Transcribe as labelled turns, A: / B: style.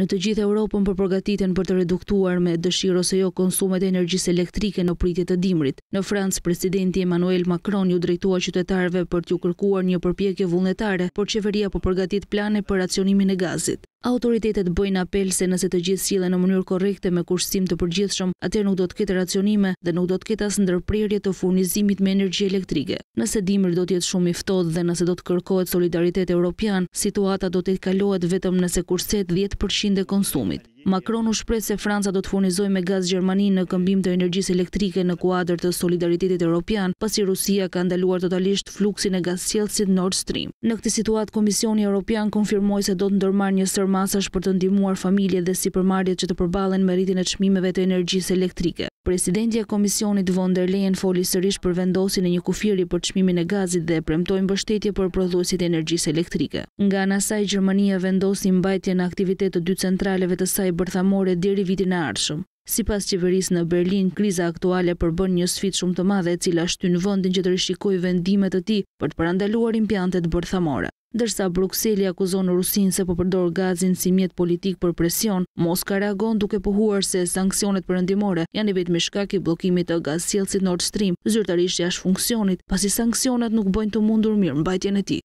A: Në të gjithë Europën për përgatitën për të reduktuar me dëshirë ose jo konsumet e energjisë elektrike në pritit të dimrit. Në Francë, presidenti Emmanuel Macron ju drejtua qytetarve për t'ju kërkuar një përpjekje vullnetare, por qeveria për po përgatit plane për racionimin e gazit. Autoritetet bëjnë apel se nëse të gjithë sile në mënyrë korekte me kursim të përgjithshëm, atëherë nuk do të ketë racionime dhe nuk do të ketë as ndërprerje të furnizimit me energji elektrike. Nëse dimri do të jetë shumë i ftohtë dhe nëse do të kërkohet solidaritet Europian, situata do të kalohet vetëm nëse kurset 10% e konsumit. Macron u shpret se Franca do të furnizoj me gaz Gjermani në këmbim të energjis elektrike në kuadrë të solidaritetit Europian, pasi Rusia ka ndaluar totalisht fluksin e gaz sjelësit Nord Stream. Në këti situat, Komisioni Europian konfirmoj se do të ndërmar një sërmasash për të ndimuar familje dhe si përmarjet që të përbalen me rritin e qmimeve të energjis elektrike. Presidentja Komisionit von der Leyen foli sërish për vendosin e një kufiri për qmimin e gazit dhe premtojnë bështetje për prodhuesit energjis elektrike. Nga nasaj, Gjermania vendosin mbajtje në aktivitet të dy centraleve të saj bërthamore deri vitin e arshëm. Si pas qeveris në Berlin, kriza aktuale përbën një sfit shumë të madhe cila shty në vëndin që të rishikoj vendimet të ti për të përandaluar impjantet bërthamore. Dërsa Bruxelli akuzon Rusin se përpërdor po gazin si mjet politik për presion, Moska reagon duke pëhuar se sankcionet përëndimore janë i vetë me shkaki blokimit të gaz sielësit Nord Stream, zyrtarisht jash funksionit, pasi sankcionet nuk bëjnë të mundur mirë bajtjen e ti.